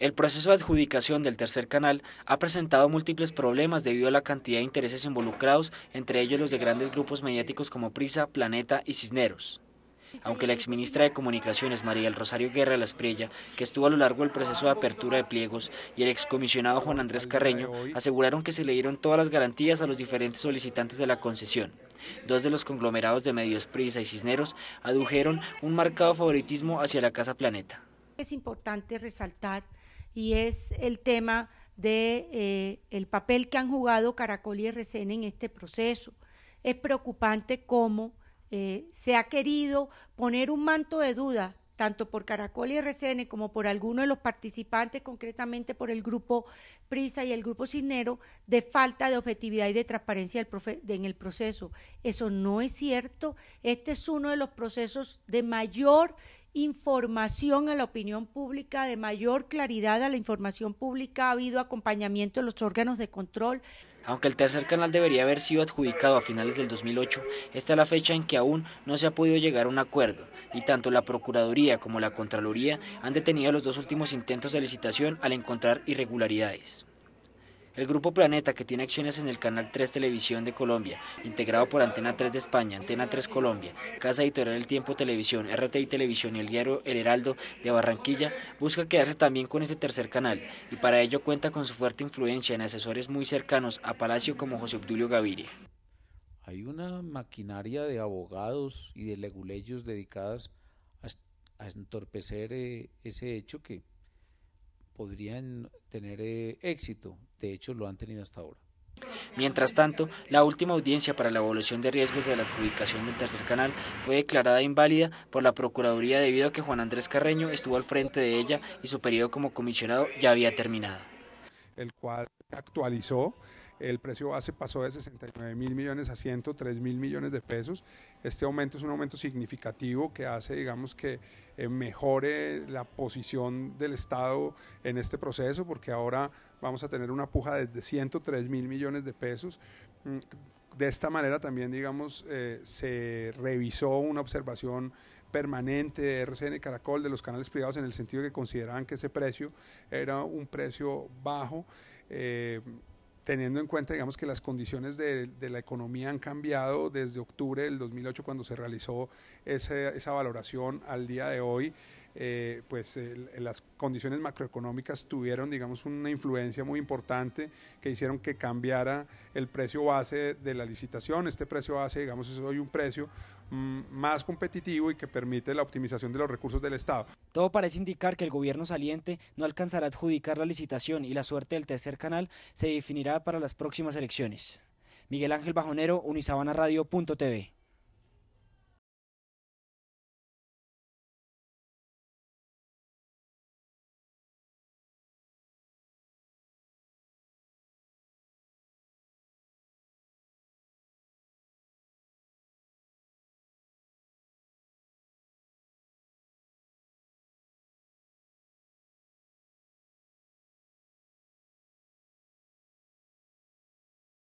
El proceso de adjudicación del tercer canal ha presentado múltiples problemas debido a la cantidad de intereses involucrados, entre ellos los de grandes grupos mediáticos como Prisa, Planeta y Cisneros. Aunque la exministra de Comunicaciones María del Rosario Guerra de la que estuvo a lo largo del proceso de apertura de pliegos, y el excomisionado Juan Andrés Carreño aseguraron que se le dieron todas las garantías a los diferentes solicitantes de la concesión. Dos de los conglomerados de medios Prisa y Cisneros adujeron un marcado favoritismo hacia la Casa Planeta. Es importante resaltar y es el tema de eh, el papel que han jugado Caracol y RCN en este proceso. Es preocupante cómo eh, se ha querido poner un manto de duda tanto por Caracol y RCN como por alguno de los participantes, concretamente por el grupo Prisa y el grupo Cisnero, de falta de objetividad y de transparencia en el proceso. Eso no es cierto. Este es uno de los procesos de mayor información a la opinión pública, de mayor claridad a la información pública, ha habido acompañamiento de los órganos de control. Aunque el tercer canal debería haber sido adjudicado a finales del 2008, esta la fecha en que aún no se ha podido llegar a un acuerdo, y tanto la Procuraduría como la Contraloría han detenido los dos últimos intentos de licitación al encontrar irregularidades. El Grupo Planeta, que tiene acciones en el Canal 3 Televisión de Colombia, integrado por Antena 3 de España, Antena 3 Colombia, Casa Editorial El Tiempo Televisión, RTI Televisión y el diario El Heraldo de Barranquilla, busca quedarse también con este tercer canal y para ello cuenta con su fuerte influencia en asesores muy cercanos a Palacio como José Obdulio Gaviria. Hay una maquinaria de abogados y de leguleyos dedicadas a, entorpecer eh, ese hecho que podrían tener eh, éxito. De hecho, lo han tenido hasta ahora. Mientras tanto, la última audiencia para la evaluación de riesgos de la adjudicación del tercer canal fue declarada inválida por la Procuraduría debido a que Juan Andrés Carreño estuvo al frente de ella y su periodo como comisionado ya había terminado. El cual actualizó el precio base pasó de 69 mil millones a 103 mil millones de pesos. Este aumento es un aumento significativo que hace, digamos, que eh, mejore la posición del Estado en este proceso, porque ahora vamos a tener una puja desde 103 mil millones de pesos. Mm, de esta manera también, digamos, eh, se revisó una observación permanente de RCN Caracol, de los canales privados, en el sentido de que consideraban que ese precio era un precio bajo. Eh, teniendo en cuenta, digamos, que las condiciones de, la economía han cambiado desde octubre del 2008, cuando se realizó esa, valoración al día de hoy, eh, pues las condiciones macroeconómicas tuvieron, digamos, una influencia muy importante que hicieron que cambiara el precio base de la licitación. Este precio base, digamos, es hoy un precio Mm, más competitivo y que permite la optimización de los recursos del Estado. Todo parece indicar que el gobierno saliente no alcanzará a adjudicar la licitación y la suerte del tercer canal se definirá para las próximas elecciones. Miguel Ángel Bajonero, Unisabana Radio.tv.